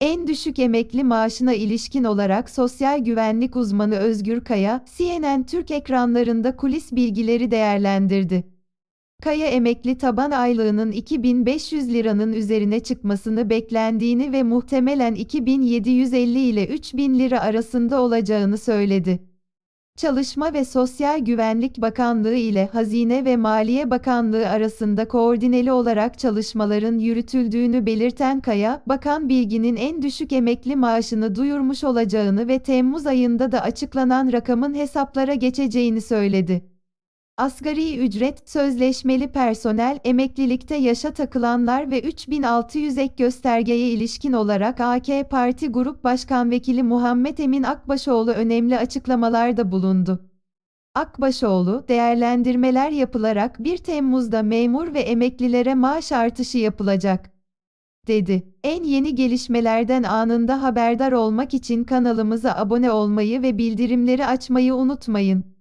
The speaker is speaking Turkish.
En düşük emekli maaşına ilişkin olarak sosyal güvenlik uzmanı Özgür Kaya, CNN Türk ekranlarında kulis bilgileri değerlendirdi. Kaya emekli taban aylığının 2500 liranın üzerine çıkmasını beklendiğini ve muhtemelen 2750 ile 3000 lira arasında olacağını söyledi. Çalışma ve Sosyal Güvenlik Bakanlığı ile Hazine ve Maliye Bakanlığı arasında koordineli olarak çalışmaların yürütüldüğünü belirten Kaya, Bakan Bilgin'in en düşük emekli maaşını duyurmuş olacağını ve Temmuz ayında da açıklanan rakamın hesaplara geçeceğini söyledi. Asgari ücret, sözleşmeli personel, emeklilikte yaşa takılanlar ve 3600 ek göstergeye ilişkin olarak AK Parti Grup Başkan Vekili Muhammed Emin Akbaşoğlu önemli açıklamalarda bulundu. Akbaşoğlu, değerlendirmeler yapılarak 1 Temmuz'da memur ve emeklilere maaş artışı yapılacak, dedi. En yeni gelişmelerden anında haberdar olmak için kanalımıza abone olmayı ve bildirimleri açmayı unutmayın.